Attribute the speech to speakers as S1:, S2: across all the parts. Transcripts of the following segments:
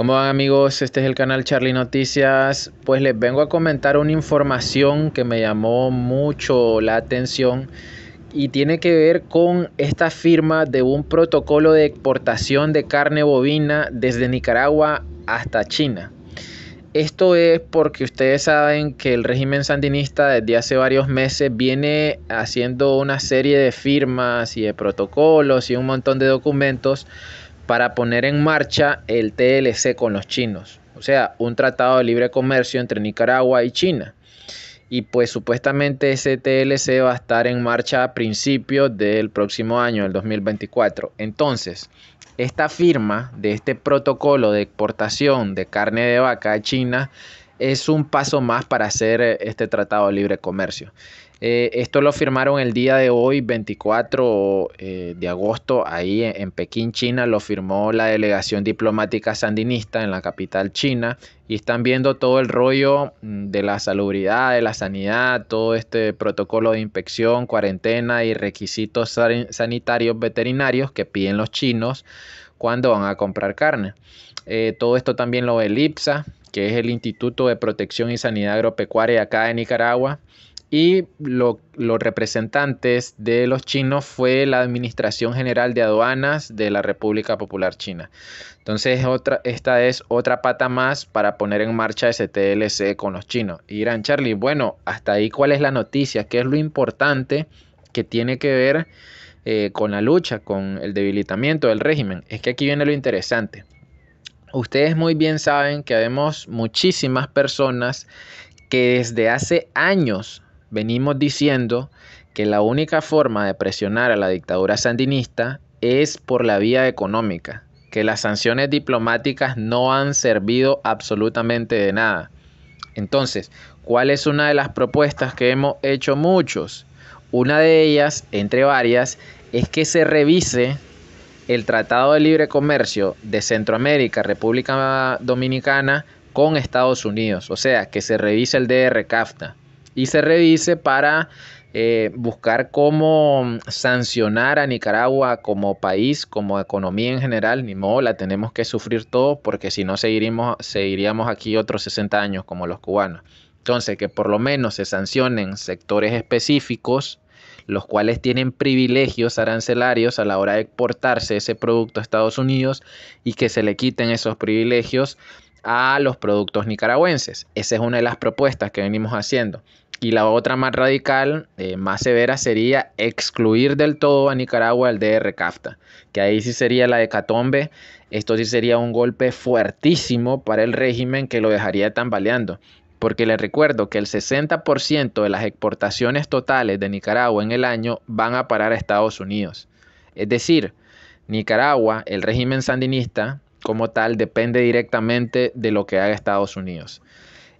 S1: ¿Cómo van amigos? Este es el canal Charlie Noticias. Pues les vengo a comentar una información que me llamó mucho la atención y tiene que ver con esta firma de un protocolo de exportación de carne bovina desde Nicaragua hasta China. Esto es porque ustedes saben que el régimen sandinista desde hace varios meses viene haciendo una serie de firmas y de protocolos y un montón de documentos para poner en marcha el TLC con los chinos, o sea, un tratado de libre comercio entre Nicaragua y China. Y pues supuestamente ese TLC va a estar en marcha a principios del próximo año, el 2024. Entonces, esta firma de este protocolo de exportación de carne de vaca a China es un paso más para hacer eh, este tratado de libre comercio. Eh, esto lo firmaron el día de hoy, 24 eh, de agosto, ahí en, Pekín, China, lo firmó la delegación diplomática sandinista en la capital china y están viendo todo el rollo mm, de la salubridad, de la sanidad, todo este protocolo de inspección, cuarentena y requisitos sanitarios veterinarios que piden los chinos cuando van a comprar carne. Eh, todo esto también lo ve que es el Instituto de Protección y Sanidad Agropecuaria acá de Nicaragua y los representantes de los chinos fue la Administración General de Aduanas de la República Popular China. Entonces, otra, esta es otra pata más para poner en marcha ese TLC con los chinos. Y Charlie, bueno, hasta ahí cuál es la noticia, qué es lo importante que tiene que ver eh, con la lucha, con el debilitamiento del régimen. Es que aquí viene lo interesante. Ustedes muy bien saben que vemos muchísimas personas que desde hace años venimos diciendo que la única forma de presionar a la dictadura sandinista es por la vía económica, que las sanciones diplomáticas no han servido absolutamente de nada. Entonces, ¿cuál es una de las propuestas que hemos hecho muchos? Una de ellas, entre varias, es que se revise el Tratado de Libre Comercio de Centroamérica, República Dominicana, con Estados Unidos, o sea, que se revise el DR-CAFTA, y se revise para eh, buscar cómo sancionar a Nicaragua como país, como economía en general, ni modo, la tenemos que sufrir todo porque si no seguiríamos, seguiríamos aquí otros 60 años como los cubanos. Entonces, que por lo menos se sancionen sectores específicos, los cuales tienen privilegios arancelarios a la hora de exportarse ese producto a Estados Unidos y que se le quiten esos privilegios a los productos nicaragüenses. Esa es una de las propuestas que venimos haciendo. Y la otra más radical, eh, más severa, sería excluir del todo a Nicaragua el DRCAFTA, que ahí sí sería la hecatombe. Esto sí sería un golpe fuertísimo para el régimen que lo dejaría tambaleando. Porque les recuerdo que el 60% de las exportaciones totales de Nicaragua en el año van a parar a Estados Unidos. Es decir, Nicaragua, el régimen sandinista, como tal depende directamente de lo que haga Estados Unidos.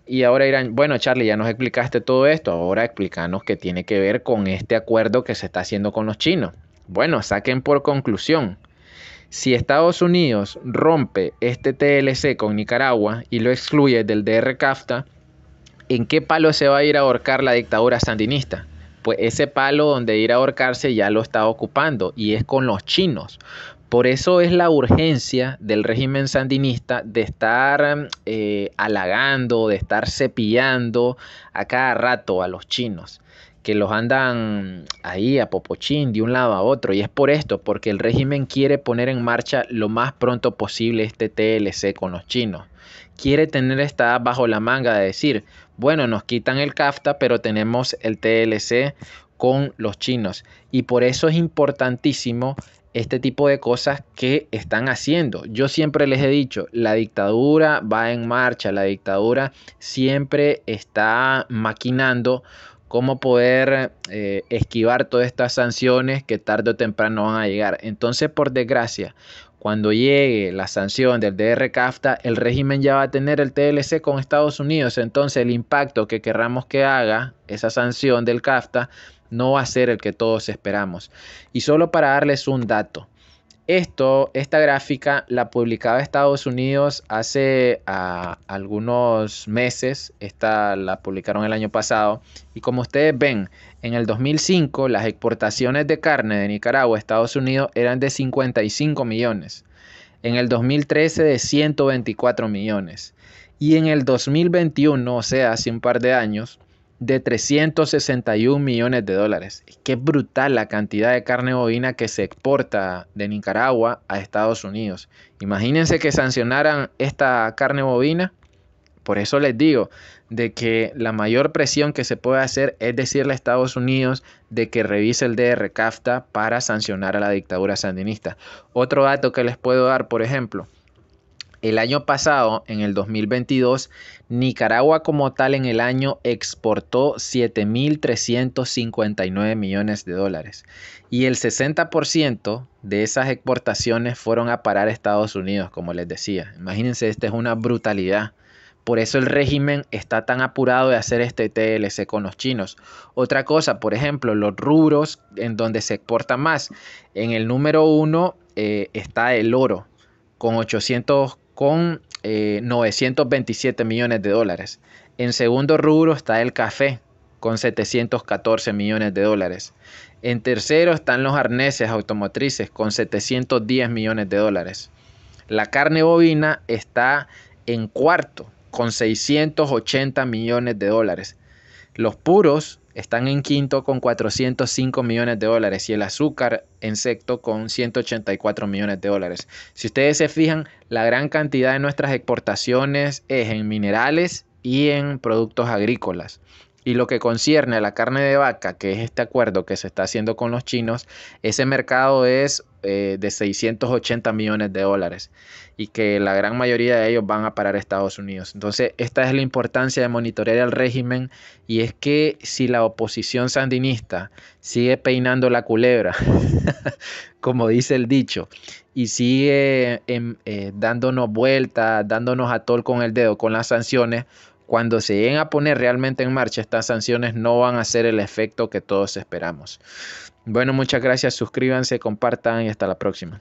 S1: Y ahora dirán, bueno Charlie, ya nos explicaste todo esto, ahora explícanos qué tiene que ver con este acuerdo que se está haciendo con los chinos. Bueno, saquen por conclusión. Si Estados Unidos rompe este TLC con Nicaragua y lo excluye del DR-CAFTA, ¿en qué palo se va a ir a ahorcar la dictadura sandinista? Pues ese palo donde ir a ahorcarse ya lo está ocupando y es con los chinos, por eso es la urgencia del régimen sandinista de estar eh, halagando, de estar cepillando a cada rato a los chinos, que los andan ahí a popochín de un lado a otro. Y es por esto, porque el régimen quiere poner en marcha lo más pronto posible este TLC con los chinos. Quiere tener esta bajo la manga de decir, bueno, nos quitan el CAFTA, pero tenemos el TLC con los chinos. Y por eso es importantísimo este tipo de cosas que están haciendo. Yo siempre les he dicho, la dictadura va en marcha, la dictadura siempre está maquinando cómo poder eh, esquivar todas estas sanciones que tarde o temprano van a llegar. Entonces, por desgracia, cuando llegue la sanción del DR-CAFTA, el régimen ya va a tener el TLC con Estados Unidos. Entonces, el impacto que querramos que haga esa sanción del CAFTA no va a ser el que todos esperamos. Y solo para darles un dato, esto, esta gráfica la publicaba Estados Unidos hace algunos meses, está la publicaron el año pasado, y como ustedes ven, en el 2005 las exportaciones de carne de Nicaragua a Estados Unidos eran de 55 millones, en el 2013 de 124 millones, y en el 2021, o sea, hace un par de años, de 361 millones de dólares. Qué brutal la cantidad de carne bovina que se exporta de Nicaragua a Estados Unidos. Imagínense que sancionaran esta carne bovina. Por eso les digo de que la mayor presión que se puede hacer es decirle a Estados Unidos de que revise el DR CAFTA para sancionar a la dictadura sandinista. Otro dato que les puedo dar, por ejemplo, el año pasado, en el 2022, Nicaragua como tal en el año exportó 7.359 millones de dólares y el 60% de esas exportaciones fueron a parar a Estados Unidos, como les decía. Imagínense, esta es una brutalidad. Por eso el régimen está tan apurado de hacer este TLC con los chinos. Otra cosa, por ejemplo, los rubros en donde se exporta más. En el número uno eh, está el oro, con 840 con 927 eh, millones de dólares. En segundo rubro está el café con 714 millones de dólares. En tercero están los arneses automotrices con 710 millones de dólares. La carne bovina está en cuarto con 680 millones de dólares. Los puros están en quinto con 405 millones de dólares y el azúcar en sexto con 184 millones de dólares. Si ustedes se fijan, la gran cantidad de nuestras exportaciones es en minerales y en productos agrícolas. Y lo que concierne a la carne de vaca, que es este acuerdo que se está haciendo con los chinos, ese mercado es eh, de 680 millones de dólares y que la gran mayoría de ellos van a parar a Estados Unidos. Entonces, esta es la importancia de monitorear el régimen y es que si la oposición sandinista sigue peinando la culebra, como dice el dicho, y sigue em, eh, dándonos vueltas, dándonos atol con el dedo, con las sanciones, cuando se lleguen a poner realmente en marcha, estas sanciones no van a ser el efecto que todos esperamos. Bueno, muchas gracias, suscríbanse, compartan y hasta la próxima.